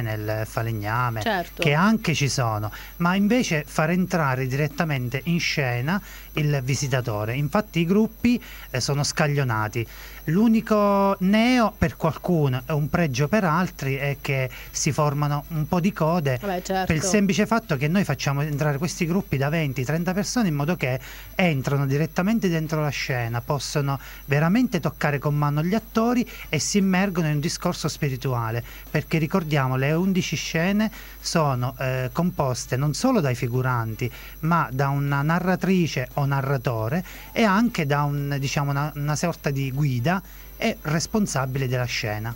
nel Falegname, certo. che anche ci sono, ma invece far entrare direttamente in scena il visitatore. Infatti i gruppi eh, sono scaglionati. L'unico neo per qualcuno e un pregio per altri è che si formano un po' di code Beh, certo. per il semplice fatto che noi facciamo entrare questi gruppi da 20-30 persone in modo che entrano direttamente dentro la scena, possono veramente toccare con mano gli attori e si immergono in un discorso spirituale, perché ricordiamo le 11 scene sono eh, composte non solo dai figuranti ma da una narratrice o narratore e anche da un, diciamo, una, una sorta di guida e responsabile della scena.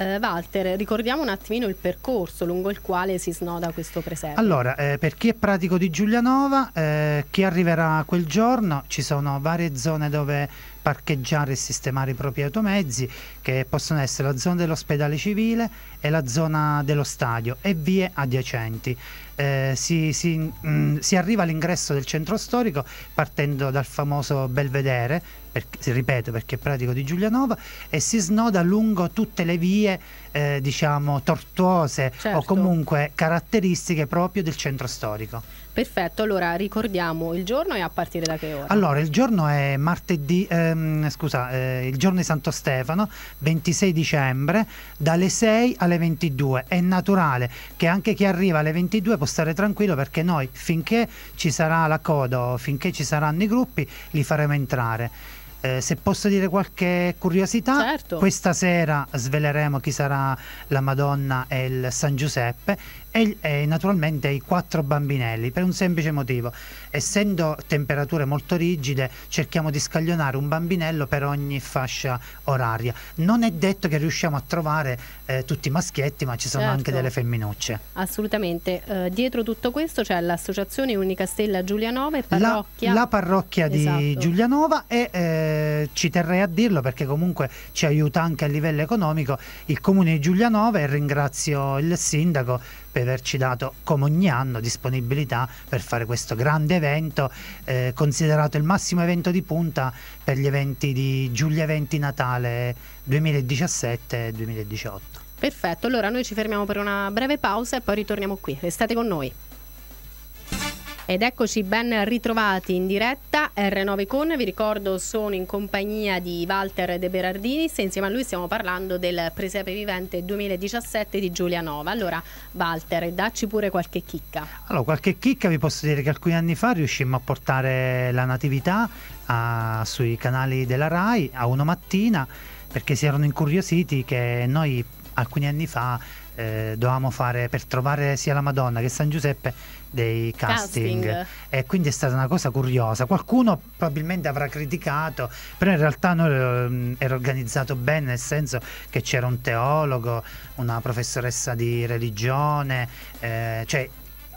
Eh, Walter, ricordiamo un attimino il percorso lungo il quale si snoda questo presepe. Allora, eh, per chi è pratico di Giulianova, eh, chi arriverà quel giorno, ci sono varie zone dove parcheggiare e sistemare i propri automezzi, che possono essere la zona dell'ospedale civile e la zona dello stadio e vie adiacenti. Eh, si, si, mh, mm, si, arriva all'ingresso del centro storico partendo dal famoso Belvedere, perché, ripeto perché è pratico di Giulianova, e si snoda lungo tutte le vie eh, diciamo tortuose certo. o comunque caratteristiche proprio del centro storico. Perfetto, allora ricordiamo il giorno e a partire da che ora? Allora, il giorno è martedì, ehm, scusa, eh, il giorno di Santo Stefano, 26 dicembre, dalle 6 alle 22. È naturale che anche chi arriva alle 22 può stare tranquillo perché noi finché ci sarà la coda o finché ci saranno i gruppi li faremo entrare. Eh, se posso dire qualche curiosità, certo. questa sera sveleremo chi sarà la Madonna e il San Giuseppe e, e, naturalmente i quattro bambinelli per un semplice motivo. Essendo temperature molto rigide, cerchiamo di scaglionare un bambinello per ogni fascia oraria. Non è detto che riusciamo a trovare eh, tutti i maschietti, ma ci sono certo. anche delle femminucce. Assolutamente. Eh, dietro tutto questo c'è l'associazione Unica Stella Giulianova e parrocchia. La, la parrocchia esatto. di Giulianova e eh, eh, ci terrei a dirlo perché comunque ci aiuta anche a livello economico il comune di Giulianova e ringrazio il sindaco per averci dato come ogni anno disponibilità per fare questo grande evento eh, considerato il massimo evento di punta per gli eventi di Giulia Eventi Natale 2017-2018. Perfetto, allora noi ci fermiamo per una breve pausa e poi ritorniamo qui. Restate con noi. Ed eccoci ben ritrovati in diretta R9 con, vi ricordo sono in compagnia di Walter De Berardinis e insieme a lui stiamo parlando del Presepe Vivente 2017 di Giulianova. Allora Walter, dacci pure qualche chicca. Allora qualche chicca vi posso dire che alcuni anni fa riuscimmo a portare la Natività a, sui canali della RAI a una mattina perché si erano incuriositi che noi alcuni anni fa eh, dovevamo fare per trovare sia la Madonna che San Giuseppe dei casting. casting. e quindi è stata una cosa curiosa qualcuno probabilmente avrà criticato però in realtà noi, ehm, era organizzato bene nel senso che c'era un teologo una professoressa di religione eh, cioè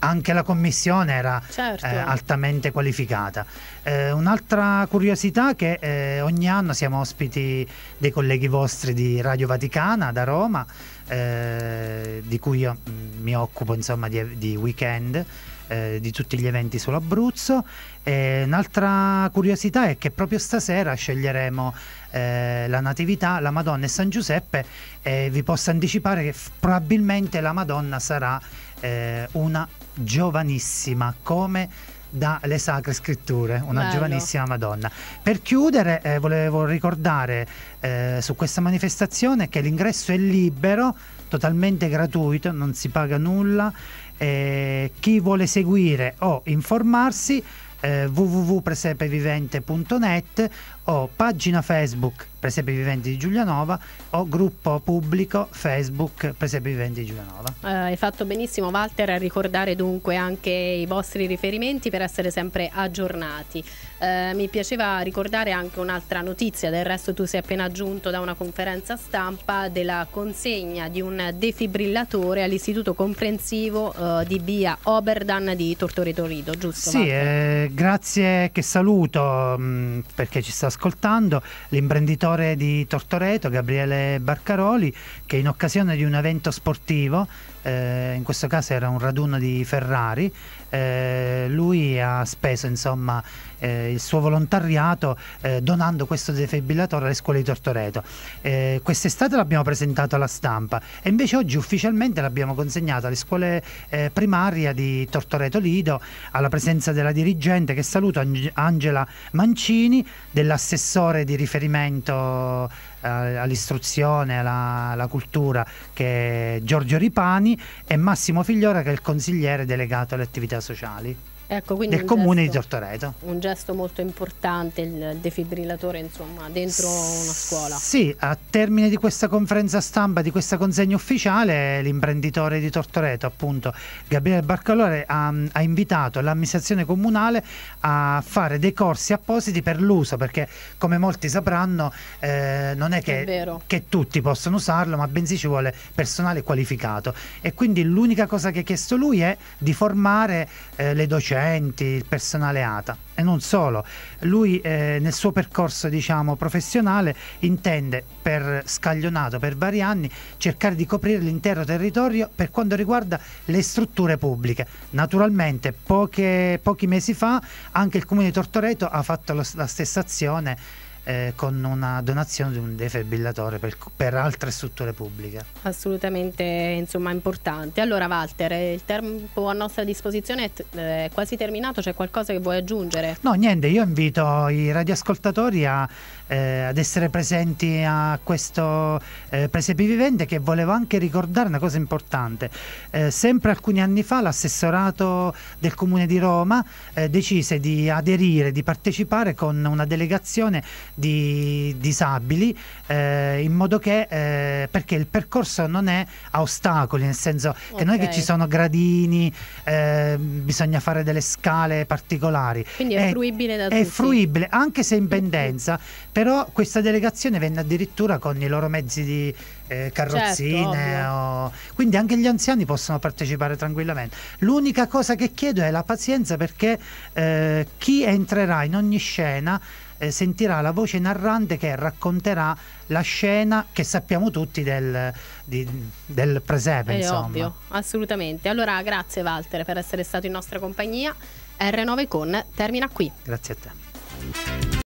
anche la commissione era certo. eh, altamente qualificata. Eh, un'altra curiosità è che eh, ogni anno siamo ospiti dei colleghi vostri di Radio Vaticana da Roma, eh, di cui io mm, mi occupo insomma, di, di weekend eh, di tutti gli eventi sull'Abruzzo. E un'altra curiosità è che proprio stasera sceglieremo eh, la Natività, la Madonna e San Giuseppe e vi posso anticipare che f- probabilmente la Madonna sarà eh, una giovanissima come dalle sacre scritture, una Bello. giovanissima Madonna. Per chiudere eh, volevo ricordare eh, su questa manifestazione che l'ingresso è libero, totalmente gratuito, non si paga nulla. Eh, chi vuole seguire o informarsi eh, www.presepevivente.net o pagina Facebook Presepe Viventi di Giulianova o gruppo pubblico Facebook Presepe Viventi di Giulianova. Eh, hai fatto benissimo Walter a ricordare dunque anche i vostri riferimenti per essere sempre aggiornati. Eh, mi piaceva ricordare anche un'altra notizia, del resto tu sei appena giunto da una conferenza stampa della consegna di un defibrillatore all'Istituto Comprensivo eh, di Via Oberdan di Tortore Torrido, giusto? Sì, eh, grazie che saluto mh, mm, perché ci sta ascoltando ascoltando, l'imprenditore di Tortoreto, Gabriele Barcaroli, che in occasione di un evento sportivo eh, in questo caso era un raduno di Ferrari, eh, lui ha speso insomma, eh, il suo volontariato eh, donando questo defibrillatore alle scuole di Tortoreto. Eh, quest'estate l'abbiamo presentato alla stampa e invece oggi ufficialmente l'abbiamo consegnato alle scuole eh, primarie di Tortoreto Lido alla presenza della dirigente che saluto Angela Mancini, dell'assessore di riferimento eh, all'istruzione, alla, alla, cultura, che è Giorgio Ripani, e Massimo Figliora, che è il consigliere delegato alle attività sociali ecco, del comune gesto, di Tortoreto. Un gesto molto importante, il defibrillatore insomma dentro una scuola. Sì, a termine di questa conferenza stampa, di questa consegna ufficiale, l'imprenditore di Tortoreto appunto Gabriele Barcalore ha, ha invitato l'amministrazione comunale a fare dei corsi appositi per l'uso perché come molti sapranno eh, non è che, è che tutti possono usarlo ma bensì ci vuole personale qualificato e quindi l'unica cosa che ha chiesto lui è di formare eh, le docenti dirigenti, il personale ATA e non solo. Lui eh, nel suo percorso diciamo, professionale intende per scaglionato per vari anni cercare di coprire l'intero territorio per quanto riguarda le strutture pubbliche. Naturalmente poche, pochi mesi fa anche il comune di Tortoreto ha fatto lo, la stessa azione eh, con una donazione di un defibrillatore per, per, altre strutture pubbliche. Assolutamente insomma importante. Allora Walter, il tempo a nostra disposizione eh, è quasi terminato, c'è qualcosa che vuoi aggiungere? No, niente, io invito i radioascoltatori a, eh, ad essere presenti a questo eh, presepe vivente che volevo anche ricordare una cosa importante. Eh, sempre alcuni anni fa l'assessorato del comune di Roma eh, decise di aderire, di partecipare con una delegazione di disabili eh, in modo che eh, perché il percorso non è a ostacoli nel senso che okay. non è che ci sono gradini eh, bisogna fare delle scale particolari quindi è, è eh, fruibile da è tutti fruibile anche se in pendenza però questa delegazione venne addirittura con i loro mezzi di eh, carrozzine certo, o... quindi anche gli anziani possono partecipare tranquillamente l'unica cosa che chiedo è la pazienza perché eh, chi entrerà in ogni scena eh, sentirà la voce narrante che racconterà la scena che sappiamo tutti del, di, del presepe. È ovvio, assolutamente. Allora grazie Walter per essere stato in nostra compagnia. R9 con termina qui. Grazie a te.